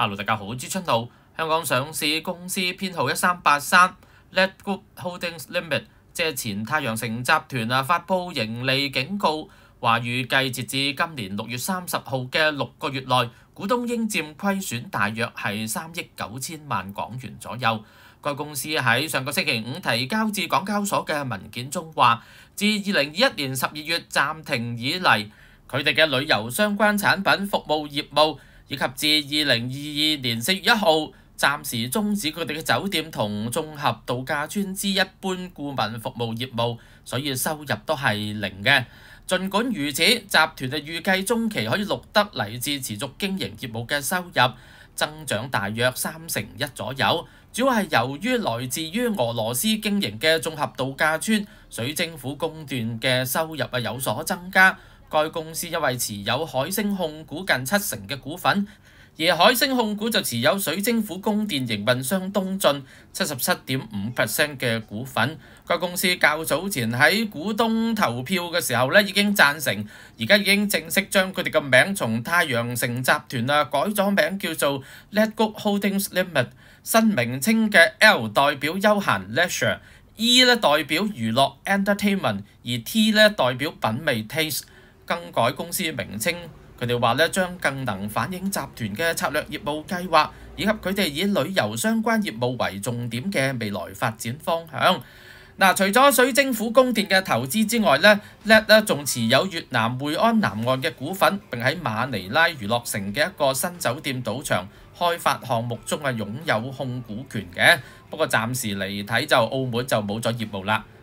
Hello 大家好，朱春露，香港上市公司编号一三八三 Letgo Holdings l i m i t 借前太阳城集团啊发布盈利警告，话预计截至今年六月三十号嘅六个月内，股东应占亏损大约系三亿九千万港元左右。該公司喺上個星期五提交至港交所嘅文件中話，自二零二一年十二月暫停以嚟，佢哋嘅旅遊相關產品服務業務。以及自二零二二年四月一號，暫時終止佢哋嘅酒店同綜合度假村之一般顧問服務業務，所以收入都係零嘅。儘管如此，集團就預計中期可以錄得嚟自持續經營業務嘅收入增長大約三成一左右，主要係由於來自於俄羅斯經營嘅綜合度假村水政府供斷嘅收入啊有所增加。該公司因為持有海星控股近七成嘅股份，而海星控股就持有水晶府供電營運商東進七十七點五 percent 嘅股份。該公司較早前喺股東投票嘅時候咧已經贊成，而家已經正式將佢哋嘅名從太陽城集團啊改咗名叫做 Let g o Holdings l i m i t 新名稱嘅 L 代表休閒 Leisure，E 咧代表娛樂 Entertainment，而 T 咧代表品味 Taste。更改公司名称，佢哋话咧将更能反映集团嘅策略业务计划，以及佢哋以旅游相关业务为重点嘅未来发展方向。嗱，除咗水晶府供電嘅投资之外咧，Let 咧仲持有越南会安南岸嘅股份，并喺马尼拉娱乐城嘅一个新酒店赌场开发项目中啊拥有控股权嘅。不过暂时嚟睇就澳门就冇咗业务啦。